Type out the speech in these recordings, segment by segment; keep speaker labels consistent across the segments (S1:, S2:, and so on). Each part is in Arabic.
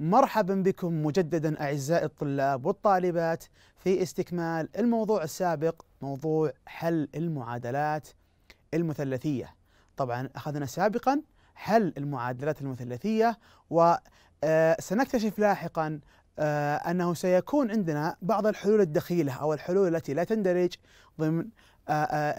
S1: مرحبا بكم مجددا اعزائي الطلاب والطالبات في استكمال الموضوع السابق موضوع حل المعادلات المثلثيه. طبعا اخذنا سابقا حل المعادلات المثلثيه وسنكتشف آه، لاحقا آه، انه سيكون عندنا بعض الحلول الدخيله او الحلول التي لا تندرج ضمن آه،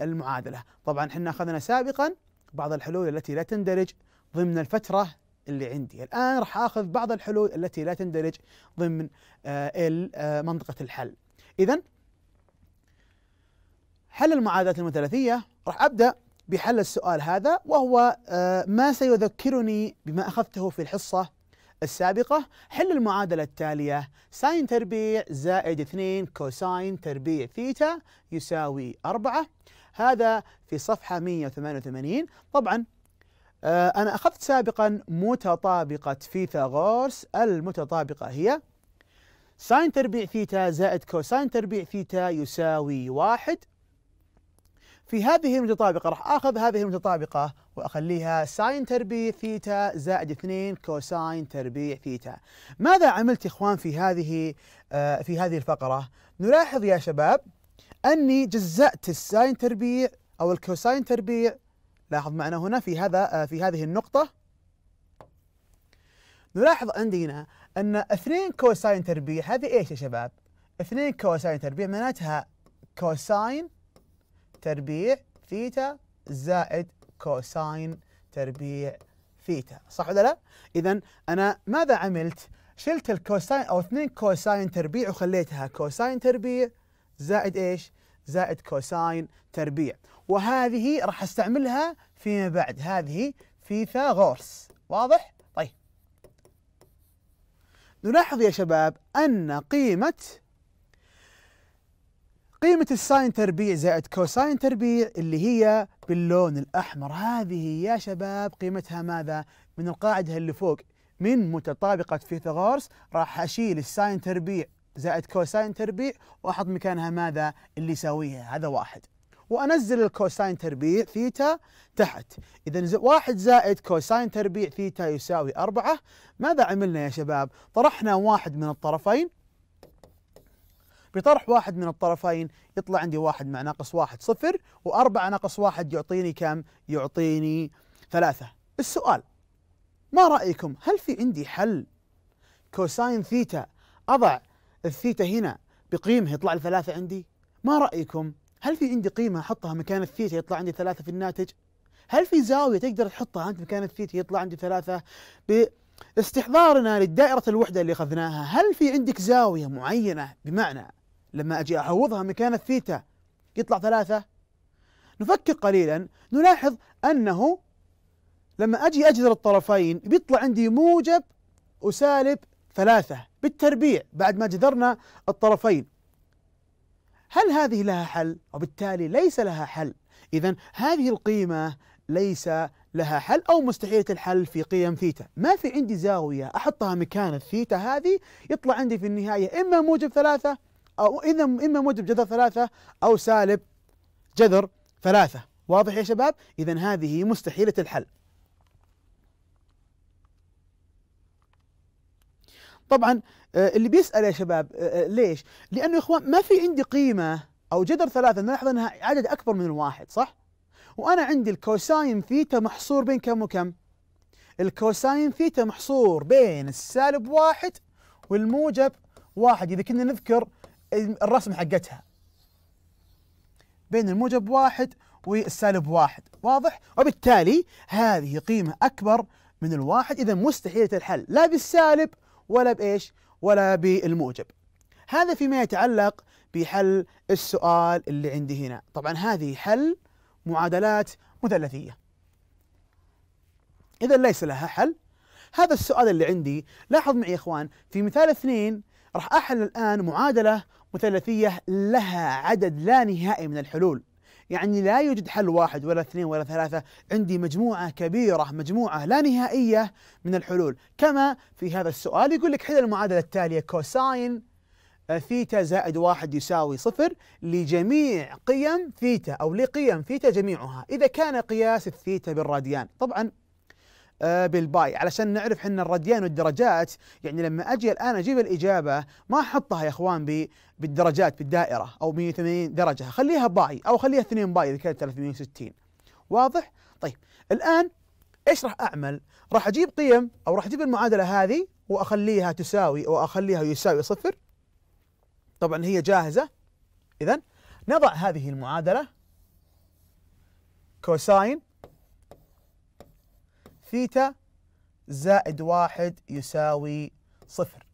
S1: المعادله. طبعا احنا اخذنا سابقا بعض الحلول التي لا تندرج ضمن الفترة اللي عندي الآن راح آخذ بعض الحلول التي لا تندرج ضمن آه، آه، منطقة الحل إذا حل المعادلات المثلثية راح أبدأ بحل السؤال هذا وهو آه، ما سيذكرني بما أخذته في الحصة السابقة حل المعادلة التالية ساين تربيع زائد 2 كوساين تربيع ثيتا يساوي 4 هذا في صفحة 188 طبعا آه، أنا أخذت سابقا متطابقة فيثاغورس المتطابقة هي ساين تربيع ثيتا زائد كوساين تربيع ثيتا يساوي واحد في هذه المتطابقة راح آخذ هذه المتطابقة وأخليها ساين تربيع ثيتا زائد اثنين كوساين تربيع ثيتا ماذا عملت إخوان في هذه آه، في هذه الفقرة؟ نلاحظ يا شباب أني جزأت الساين تربيع أو الكوساين تربيع لاحظ معنا هنا في هذا آه، في هذه النقطة نلاحظ عندنا أن 2 كوساين تربيع هذه إيش يا شباب؟ 2 كوساين تربيع معناتها كوساين تربيع ثيتا زائد كوساين تربيع ثيتا صح ولا لا؟ إذا أنا ماذا عملت؟ شلت الكوساين أو 2 كوساين تربيع وخليتها كوساين تربيع زائد إيش؟ زائد كوساين تربيع وهذه راح استعملها فيما بعد هذه فيثاغورس واضح؟ طيب نلاحظ يا شباب أن قيمة قيمة الساين تربيع زائد كوساين تربيع اللي هي باللون الأحمر هذه يا شباب قيمتها ماذا؟ من القاعدة اللي فوق من متطابقة فيثاغورس راح أشيل الساين تربيع زائد كوساين تربيع وأحط مكانها ماذا؟ اللي يساويها هذا واحد وأنزل الكوساين تربيع ثيتا تحت إذا واحد زائد كوساين تربيع ثيتا يساوي أربعة ماذا عملنا يا شباب طرحنا واحد من الطرفين بطرح واحد من الطرفين يطلع عندي واحد مع ناقص واحد صفر وأربعة ناقص واحد يعطيني كم يعطيني ثلاثة السؤال ما رأيكم هل في عندي حل كوساين ثيتا أضع الثيتا هنا بقيمة يطلع الثلاثة عندي ما رأيكم هل في عندي قيمة أحطها مكان الثيتا يطلع عندي ثلاثة في الناتج؟ هل في زاوية تقدر تحطها أنت مكان الثيتا يطلع عندي ثلاثة باستحضارنا للدائرة الوحدة اللي أخذناها هل في عندك زاوية معينة بمعنى لما أجي أعوضها مكان الثيتا يطلع ثلاثة؟ نفكر قليلا نلاحظ أنه لما أجي أجذر الطرفين بيطلع عندي موجب وسالب ثلاثة بالتربيع بعد ما جذرنا الطرفين هل هذه لها حل؟ وبالتالي ليس لها حل إذا هذه القيمة ليس لها حل أو مستحيلة الحل في قيم ثيتا ما في عندي زاوية أحطها مكان الثيتا هذه يطلع عندي في النهاية إما موجب ثلاثة أو إذا إما موجب جذر ثلاثة أو سالب جذر ثلاثة واضح يا شباب؟ إذا هذه مستحيلة الحل طبعا آه، اللي بيسأل يا شباب آه، آه، ليش؟ لأنه يا إخوان ما في عندي قيمة أو جذر ثلاثة نلاحظ أنها عدد أكبر من الواحد صح؟ وأنا عندي الكوساين ثيتا محصور بين كم وكم؟ الكوساين ثيتا محصور بين السالب واحد والموجب واحد إذا كنا نذكر الرسم حقتها بين الموجب واحد والسالب واحد واضح؟ وبالتالي هذه قيمة أكبر من الواحد إذا مستحيل الحل لا بالسالب ولا بإيش ولا بالموجب هذا فيما يتعلق بحل السؤال اللي عندي هنا طبعا هذه حل معادلات مثلثية إذا ليس لها حل هذا السؤال اللي عندي لاحظ معي يا إخوان في مثال اثنين راح أحل الآن معادلة مثلثية لها عدد لا نهائي من الحلول يعني لا يوجد حل واحد ولا اثنين ولا ثلاثة عندي مجموعة كبيرة مجموعة لا نهائية من الحلول كما في هذا السؤال يقول لك حل المعادلة التالية كوساين آه، ثيتا زائد واحد يساوي صفر لجميع قيم ثيتا أو لقيم ثيتا جميعها إذا كان قياس الثيتا بالراديان طبعا آه، بالباي علشان نعرف حنا الرديان والدرجات يعني لما اجي الان اجيب الاجابه ما احطها يا اخوان بالدرجات بالدائره او 180 درجه خليها باي او خليها 2 باي اذا كانت 360 واضح؟ طيب الان ايش راح اعمل؟ راح اجيب قيم او راح اجيب المعادله هذه واخليها تساوي واخليها يساوي صفر طبعا هي جاهزه اذا نضع هذه المعادله كوساين ثيتا زائد واحد يساوي صفر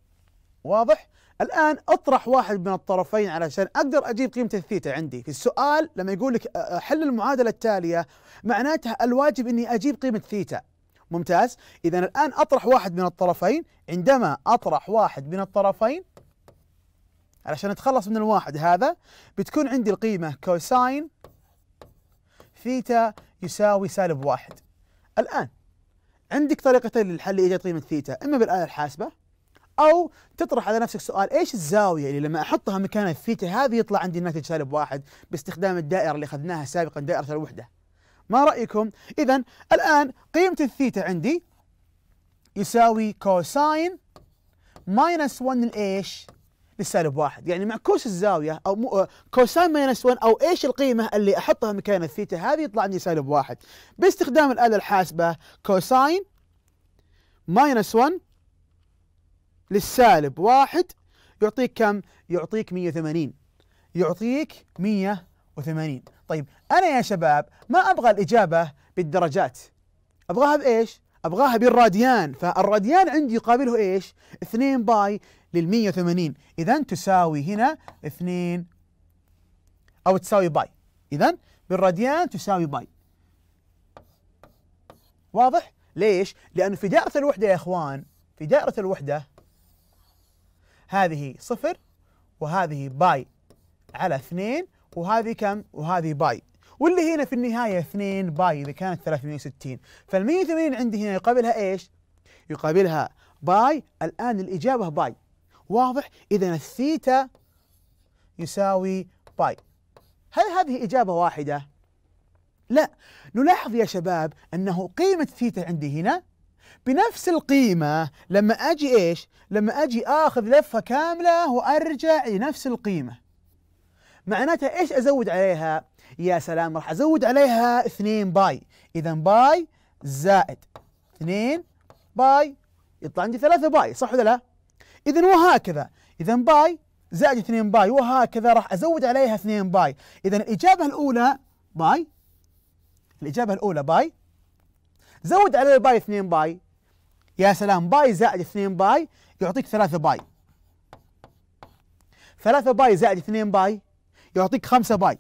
S1: واضح؟ الآن اطرح واحد من الطرفين علشان أقدر أجيب قيمة الثيتا عندي في السؤال لما يقول لك آه، آه، حل المعادلة التالية معناتها الواجب أني أجيب قيمة ثيتا ممتاز إذا الآن أطرح واحد من الطرفين عندما أطرح واحد من الطرفين علشان أتخلص من الواحد هذا بتكون عندي القيمة كوساين ثيتا يساوي سالب واحد الآن عندك طريقتين للحل ايجاد قيمه ثيتا اما بالاله الحاسبه او تطرح على نفسك سؤال ايش الزاويه اللي لما احطها مكان الثيتا هذه يطلع عندي الناتج سالب واحد باستخدام الدائره اللي اخذناها سابقا دائره الوحده ما رايكم اذا الان قيمه الثيتا عندي يساوي كوساين ماينس 1 الايش لسالب واحد يعني مع كوس الزاوية أو مو آه، كوساين ماينس 1 أو إيش القيمة اللي أحطها مكان الثيتا هذه يطلع عندي سالب واحد باستخدام الآلة الحاسبة كوساين ماينس 1 للسالب واحد يعطيك كم؟ يعطيك 180 يعطيك 180 طيب أنا يا شباب ما أبغى الإجابة بالدرجات أبغاها بإيش؟ ابغاها بالراديان فالراديان عندي يقابله ايش 2 باي لل 180 اذا تساوي هنا 2 او تساوي باي اذا بالراديان تساوي باي واضح ليش لانه في دائره الوحده يا اخوان في دائره الوحده هذه صفر وهذه باي على 2 وهذه كم وهذه باي واللي هنا في النهاية 2 باي إذا كانت 360 فال 180 عندي هنا يقابلها إيش؟ يقابلها باي الآن الإجابة باي واضح؟ إذا الثيتا يساوي باي هل هذه إجابة واحدة؟ لا نلاحظ يا شباب أنه قيمة ثيتا عندي هنا بنفس القيمة لما أجي إيش؟ لما أجي آخذ لفة كاملة وأرجع لنفس القيمة معناتها ايش ازود عليها؟ يا سلام راح ازود عليها 2 باي اذا باي زائد 2 باي يطلع عندي 3 باي صح ولا لا؟ اذا وهكذا اذا باي زائد 2 باي وهكذا راح ازود عليها 2 باي اذا الاجابه الاولى باي الاجابه الاولى باي زود على الباي 2 باي يا سلام باي زائد 2 باي يعطيك 3 باي 3 باي زائد 2 باي يعطيك 5 باي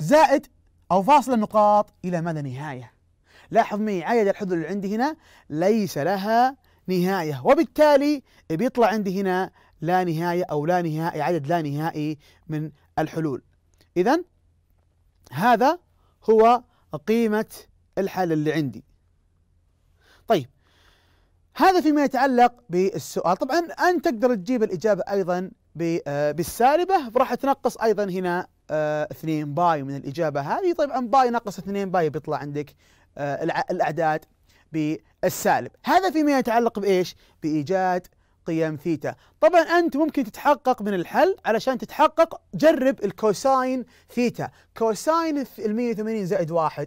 S1: زائد أو فاصل النقاط إلى مدى نهاية لاحظ معي عدد الحدود اللي عندي هنا ليس لها نهاية وبالتالي بيطلع عندي هنا لا نهاية أو لا نهائي عدد لا نهائي من الحلول إذا هذا هو قيمة الحل اللي عندي طيب هذا فيما يتعلق بالسؤال طبعا أنت تقدر تجيب الإجابة أيضا آه، بالسالبة راح تنقص أيضا هنا 2 آه، باي من الإجابة هذه طبعا باي نقص 2 باي بيطلع عندك آه، الأعداد بالسالب هذا فيما يتعلق بإيش؟ بإيجاد قيم ثيتا طبعا أنت ممكن تتحقق من الحل علشان تتحقق جرب الكوساين ثيتا كوساين ال 180 زائد واحد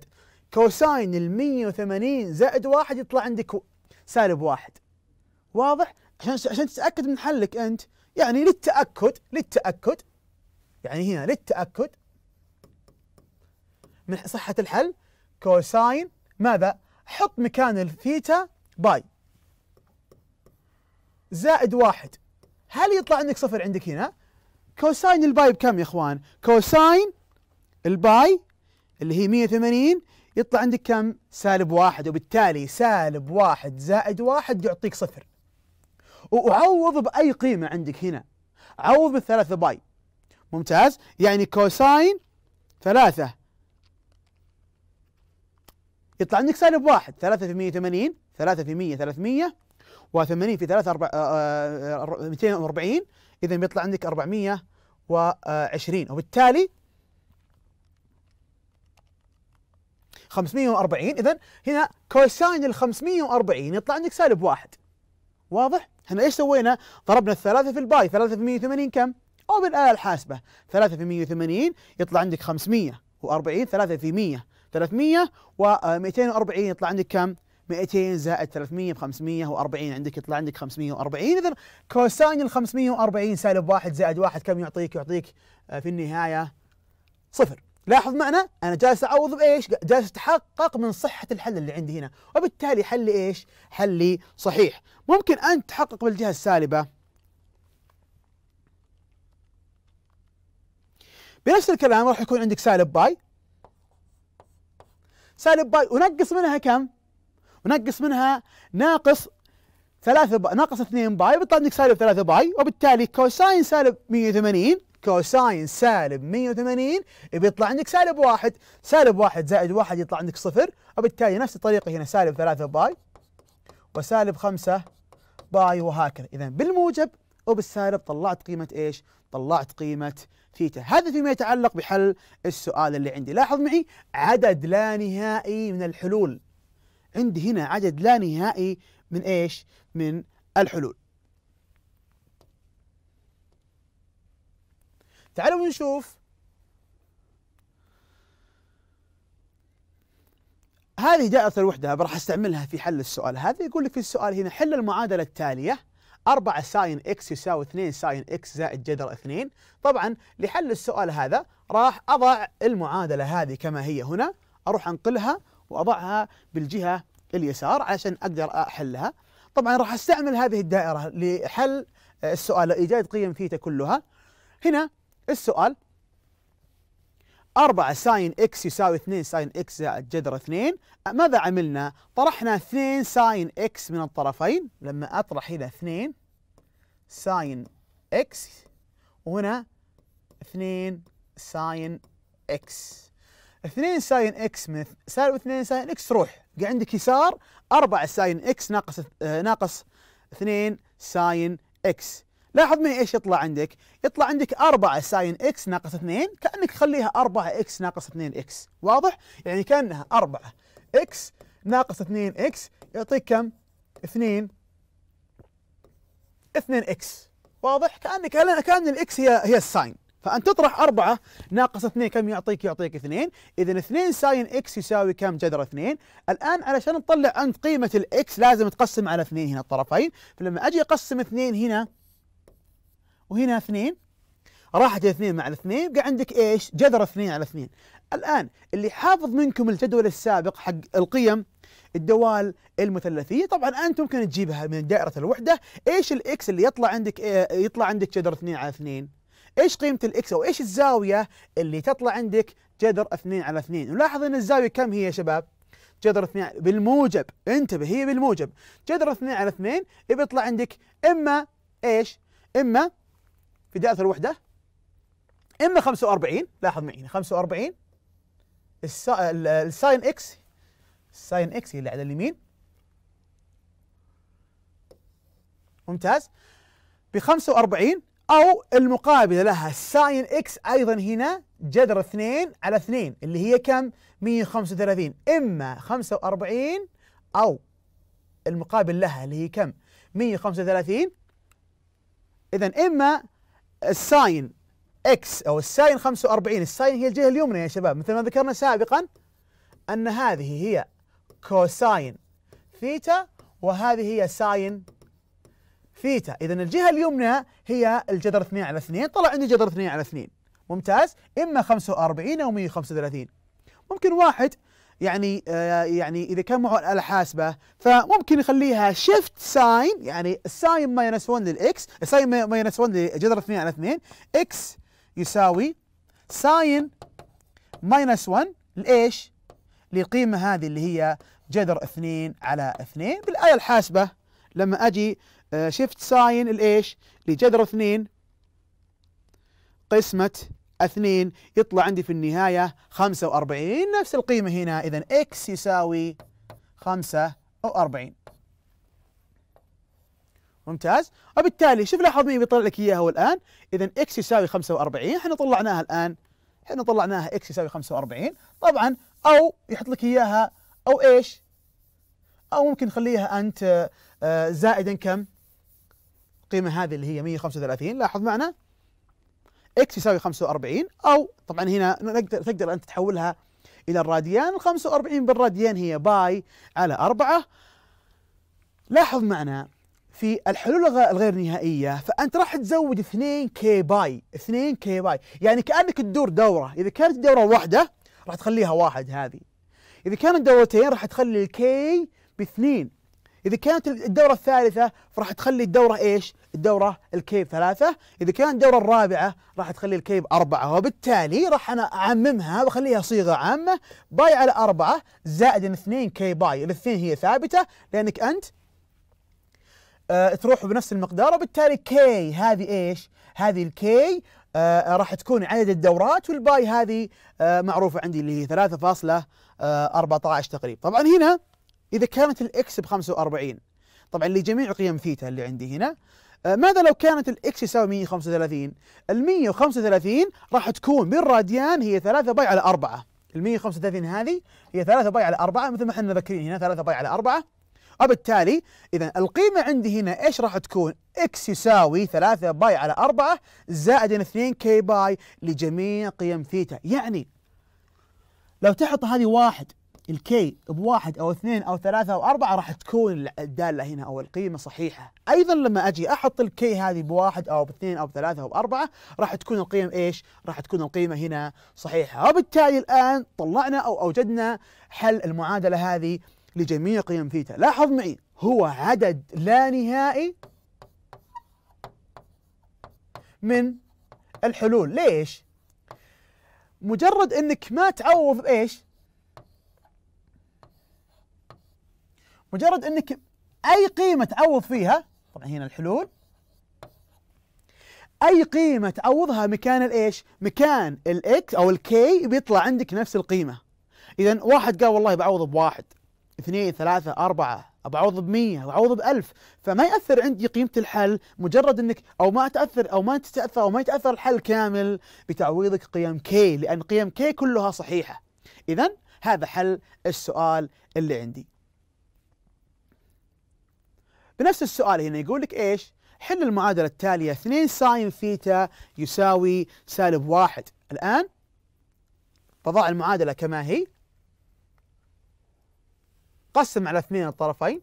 S1: كوساين ال 180 زائد واحد يطلع عندك سالب واحد واضح؟ عشان عشان تتأكد من حلك أنت يعني للتأكد للتأكد يعني هنا للتأكد من صحة الحل كوساين ماذا؟ حط مكان الثيتا باي زائد واحد هل يطلع عندك صفر عندك هنا؟ كوساين الباي بكم يا اخوان؟ كوساين الباي اللي هي 180 يطلع عندك كم؟ سالب واحد وبالتالي سالب واحد زائد واحد يعطيك صفر وعوض بأي قيمة عندك هنا عوض بالثلاثة باي ممتاز يعني كوساين ثلاثة يطلع عندك سالب واحد ثلاثة في مية ثمانين ثلاثة في مية و وثمانين في ثلاثة أربع آه، آه، ميتين وأربعين إذا بيطلع عندك أربعمية وعشرين وبالتالي 540 اذا هنا كوساين ال 540 يطلع عندك سالب واحد واضح؟ احنا ايش سوينا؟ ضربنا الثلاثة في الباي، ثلاثة في 180 كم؟ أو بالآلة الحاسبة، ثلاثة في 180 يطلع عندك 540 ثلاثة في 100 300 و240 يطلع عندك كم؟ 200 زائد 300 ب 540 عندك يطلع عندك 540 اذا كوساين ال 540 سالب 1 زائد 1 كم يعطيك؟ يعطيك آه، في النهايه صفر لاحظ معنا انا جالس اعوض بايش؟ جالس اتحقق من صحه الحل اللي عندي هنا، وبالتالي حلي ايش؟ حلي صحيح. ممكن انت تحقق بالجهه السالبه بنفس الكلام راح يكون عندك سالب باي سالب باي ونقص منها كم؟ ونقص منها ناقص ثلاثة ناقص 2 باي بيطلع عندك سالب 3 باي وبالتالي كوساين سالب 180 كوساين سالب 180 بيطلع عندك سالب واحد سالب واحد زائد واحد يطلع عندك صفر وبالتالي نفس الطريقة هنا سالب ثلاثة باي وسالب خمسة باي وهكذا إذا بالموجب وبالسالب طلعت قيمة إيش؟ طلعت قيمة ثيتا هذا فيما يتعلق بحل السؤال اللي عندي لاحظ معي عدد لا نهائي من الحلول عندي هنا عدد لا نهائي من إيش؟ من الحلول تعالوا نشوف هذه دائرة الوحدة راح استعملها في حل السؤال هذا يقول لك في السؤال هنا حل المعادلة التالية 4 ساين اكس يساوي 2 ساين اكس زائد جذر 2 طبعا لحل السؤال هذا راح اضع المعادلة هذه كما هي هنا اروح انقلها واضعها بالجهة اليسار عشان اقدر احلها طبعا راح استعمل هذه الدائرة لحل السؤال لإيجاد قيم ثيتا كلها هنا السؤال 4 ساين اكس يساوي 2 ساين اكس زائد جذر 2 ماذا عملنا؟ طرحنا 2 ساين اكس من الطرفين لما اطرح هنا 2 ساين اكس وهنا 2 ساين اكس 2 ساين اكس من سالب 2 ساين اكس روح بقى عندك يسار 4 ساين اكس ناقص آه، ناقص 2 ساين اكس لاحظ معي ايش يطلع عندك يطلع عندك 4 ساين اكس ناقص 2 كانك تخليها 4 اكس ناقص 2 اكس واضح يعني كانها 4 اكس ناقص 2 اكس يعطيك كم 2 2 اكس واضح كانك كان الاكس هي هي الساين فانت تطرح 4 ناقص 2 كم يعطيك يعطيك 2 اذا 2 ساين اكس يساوي كم جذر 2 الان علشان تطلع انت قيمه الاكس لازم تقسم على 2 هنا الطرفين فلما اجي اقسم 2 هنا وهنا اثنين راحت الاثنين مع الاثنين بقى عندك ايش؟ جذر اثنين على اثنين. الان اللي حافظ منكم الجدول السابق حق القيم الدوال المثلثيه طبعا انت ممكن تجيبها من دائره الوحده، ايش الاكس اللي يطلع عندك إيه يطلع عندك جذر اثنين على اثنين؟ ايش قيمه الاكس او ايش الزاويه اللي تطلع عندك جذر اثنين على اثنين؟ نلاحظ ان الزاويه كم هي يا شباب؟ جذر اثنين بالموجب انتبه هي بالموجب جذر اثنين على اثنين بيطلع عندك اما ايش؟ اما في دائرة الوحدة إما 45 لاحظ معي 45 الساين إكس الساين إكس اللي على اليمين ممتاز ب 45 أو المقابلة لها الساين إكس أيضا هنا جذر 2 على 2 اللي هي كم 135 إما 45 أو المقابل لها اللي هي كم 135 إذا إما الساين اكس او الساين 45 الساين هي الجهه اليمنى يا شباب مثل ما ذكرنا سابقا ان هذه هي كوساين ثيتا وهذه هي ساين ثيتا اذا الجهه اليمنى هي الجذر 2 على 2 طلع عندي جذر 2 على 2 ممتاز اما 45 او 135 ممكن واحد يعني آه، يعني اذا كان معه الاله حاسبه فممكن يخليها شيفت ساين يعني الساين ماينس 1 للاكس الساين ماينس 1 لجذر 2 على 2 اكس يساوي ساين ماينس 1 لايش؟ للقيمه هذه اللي هي جذر 2 على 2 بالاله الحاسبه لما اجي شيفت ساين الايش؟ لجذر 2 قسمه اثنين يطلع عندي في النهاية 45 نفس القيمة هنا إذا إكس يساوي 45 ممتاز وبالتالي شوف لاحظ مين بيطلع لك إياها هو الآن إذا إكس يساوي 45 احنا طلعناها الآن احنا طلعناها إكس يساوي 45 طبعا أو يحط لك إياها أو إيش أو ممكن تخليها أنت آه، زائدا كم القيمة هذه اللي هي 135 لاحظ معنا اكس يساوي 45 او طبعا هنا نقدر تقدر انت تحولها الى الراديان ال 45 بالراديان هي باي على 4 لاحظ معنا في الحلول الغير نهائية فأنت راح تزود 2 كي باي 2 كي باي يعني كأنك تدور دورة إذا كانت الدورة واحدة راح تخليها واحد هذه إذا كانت دورتين راح تخلي الكي باثنين إذا كانت الدورة الثالثة فراح تخلي الدورة إيش؟ الدورة الكيب ثلاثة إذا كانت الدورة الرابعة راح تخلي الكيب أربعة وبالتالي راح أنا أعممها وأخليها صيغة عامة باي على أربعة زائد اثنين كي باي الاثنين هي ثابتة لأنك أنت آه، تروح بنفس المقدار وبالتالي كي هذه إيش؟ هذه الكي آه، راح تكون عدد الدورات والباي هذه آه، معروفة عندي اللي هي 3.14 تقريبا طبعا هنا إذا كانت الإكس ب 45 طبعا لجميع قيم ثيتا اللي عندي هنا آه، ماذا لو كانت الإكس يساوي 135 ال 135 راح تكون بالراديان هي 3 باي على 4 ال 135 هذه هي 3 باي على 4 مثل ما احنا مذكرين هنا 3 باي على 4 وبالتالي إذا القيمة عندي هنا إيش راح تكون؟ إكس يساوي 3 باي على 4 زائد 2 كي باي لجميع قيم ثيتا يعني لو تحط هذه واحد الكي بواحد او اثنين او ثلاثة او اربعة راح تكون الدالة هنا او القيمة صحيحة ايضا لما اجي احط الكي هذه بواحد او باثنين او بثلاثة او باربعة راح تكون القيم ايش راح تكون القيمة هنا صحيحة وبالتالي الان طلعنا او اوجدنا حل المعادلة هذه لجميع قيم ثيتا لاحظ معي هو عدد لا نهائي من الحلول ليش مجرد انك ما تعوض بايش مجرد انك اي قيمه تعوض فيها طبعا هنا الحلول اي قيمه تعوضها مكان الايش؟ مكان الاكس او الكي بيطلع عندك نفس القيمه. اذا واحد قال والله بعوض بواحد اثنين ثلاثة أربعة بعوض بمية بعوض بألف فما يأثر عندي قيمة الحل مجرد أنك أو ما تأثر أو ما تتأثر أو ما يتأثر الحل كامل بتعويضك قيم كي لأن قيم كي كلها صحيحة إذا هذا حل السؤال اللي عندي بنفس السؤال هنا يقول لك ايش؟ حل المعادلة التالية 2 ساين ثيتا يساوي سالب واحد الآن تضع المعادلة كما هي قسم على اثنين الطرفين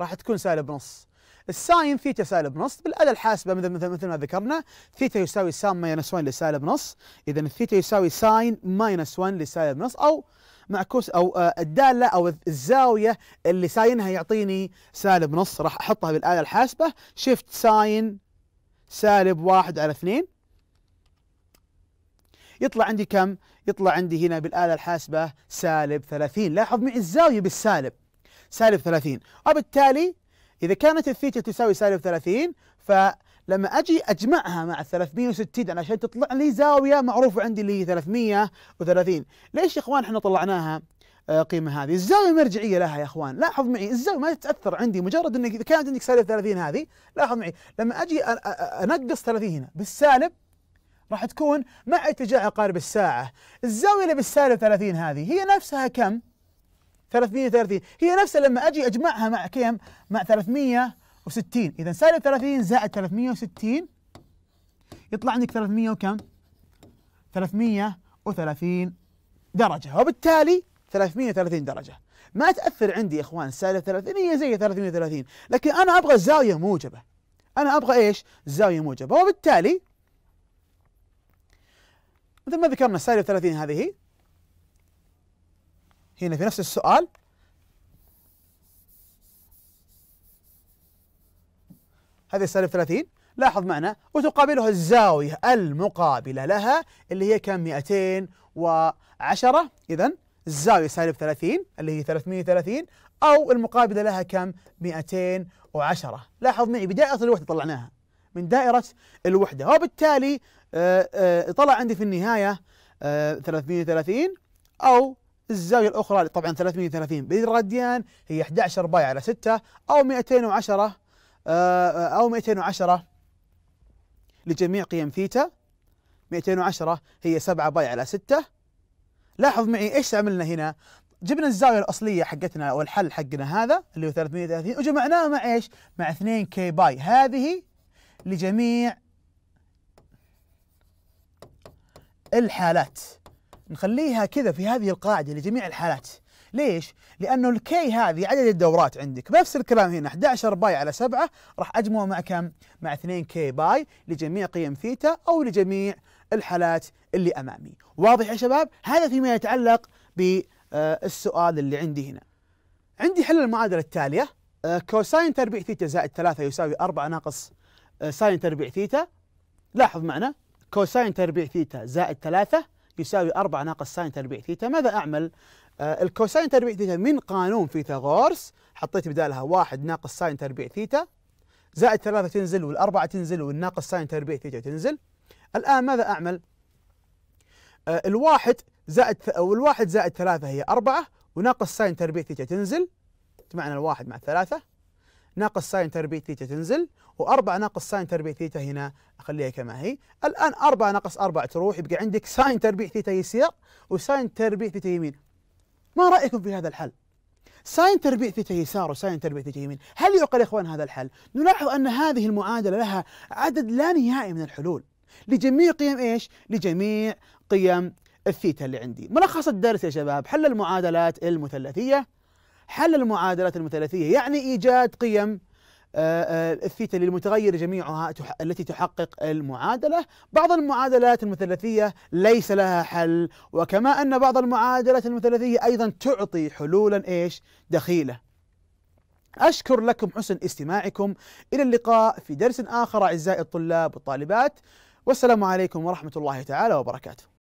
S1: راح تكون سالب نص الساين ثيتا سالب نص بالآلة الحاسبة مثل مثل مثل ما ذكرنا ثيتا يساوي ساين ماينس 1 لسالب نص إذا الثيتا يساوي ساين ماينس 1 لسالب نص أو معكوس او آه، الداله او الزاويه اللي ساينها يعطيني سالب نص راح احطها بالاله الحاسبه شيفت ساين سالب واحد على اثنين يطلع عندي كم؟ يطلع عندي هنا بالآلة الحاسبة سالب 30 لاحظ معي الزاوية بالسالب سالب 30 وبالتالي إذا كانت الثيتا تساوي سالب 30 ف لما اجي اجمعها مع 360 عشان تطلع لي زاويه معروفه عندي اللي هي 330 ليش يا اخوان احنا طلعناها آه، قيمة هذه الزاوية مرجعية لها يا اخوان لاحظ معي الزاوية ما تتأثر عندي مجرد انك اذا كانت عندك سالب 30 هذه لاحظ معي لما اجي انقص 30 هنا بالسالب راح تكون مع اتجاه عقارب الساعة الزاوية اللي بالسالب 30 هذه هي نفسها كم 330 هي نفسها لما اجي اجمعها مع كم مع 300 وستين إذا سالب ثلاثين زائد 360 يطلع عندك 300 وكم؟ 330 درجة وبالتالي 330 درجة ما تأثر عندي يا إخوان سالب ثلاثين هي زي 330 لكن أنا أبغى زاوية موجبة أنا أبغى إيش؟ زاوية موجبة وبالتالي مثل ما ذكرنا سالب ثلاثين هذه هنا في نفس السؤال هذه سالب 30 لاحظ معنا وتقابلها الزاوية المقابلة لها اللي هي كم 210 إذا الزاوية سالب 30 اللي هي 330 أو المقابلة لها كم 210 لاحظ معي بدائرة الوحدة طلعناها من دائرة الوحدة وبالتالي آه، آه، طلع عندي في النهاية 330 آه، أو الزاوية الأخرى طبعا 330 بالراديان هي 11 باي على 6 أو 210 آه، أو 210 لجميع قيم ثيتا 210 هي 7 باي على 6 لاحظ معي ايش عملنا هنا جبنا الزاويه الاصليه حقتنا او الحل حقنا هذا اللي هو 330 وجمعناه مع ايش؟ مع 2 كي باي هذه لجميع الحالات نخليها كذا في هذه القاعده لجميع الحالات ليش؟ لأنه الكي هذه عدد الدورات عندك نفس الكلام هنا 11 باي على 7 راح أجمعه مع كم؟ مع 2 كي باي لجميع قيم ثيتا أو لجميع الحالات اللي أمامي واضح يا شباب؟ هذا فيما يتعلق بالسؤال اللي عندي هنا عندي حل المعادلة التالية آه، كوساين تربيع ثيتا زائد 3 يساوي 4 ناقص آه، ساين تربيع ثيتا لاحظ معنا كوساين تربيع ثيتا زائد 3 يساوي 4 ناقص ساين تربيع ثيتا ماذا أعمل؟ آه، الكوساين تربيع ثيتا من قانون فيثاغورس حطيت بدالها واحد ناقص ساين تربيع ثيتا زائد ثلاثة تنزل والأربعة تنزل والناقص ساين تربيع ثيتا تنزل الآن ماذا أعمل؟ آه، الواحد زائد والواحد زائد ثلاثة هي أربعة وناقص ساين تربيع ثيتا تنزل تمعنا الواحد مع الثلاثة ناقص ساين تربيع ثيتا تنزل وأربعة ناقص ساين تربيع ثيتا هنا أخليها كما هي الآن أربعة ناقص أربعة تروح يبقى عندك ساين تربيع ثيتا يسير وساين تربيع ثيتا يمين ما رأيكم في هذا الحل؟ ساين تربيع ثيتا يسار وساين تربيع ثيتا يمين هل يعقل يا إخوان هذا الحل؟ نلاحظ أن هذه المعادلة لها عدد لا نهائي من الحلول لجميع قيم إيش؟ لجميع قيم الثيتا اللي عندي ملخص الدرس يا شباب حل المعادلات المثلثية حل المعادلات المثلثية يعني إيجاد قيم آه، آه، الثيتا للمتغير جميعها التي تحقق المعادلة بعض المعادلات المثلثية ليس لها حل وكما أن بعض المعادلات المثلثية أيضا تعطي حلولا إيش دخيلة أشكر لكم حسن استماعكم إلى اللقاء في درس آخر أعزائي الطلاب والطالبات والسلام عليكم ورحمة الله تعالى وبركاته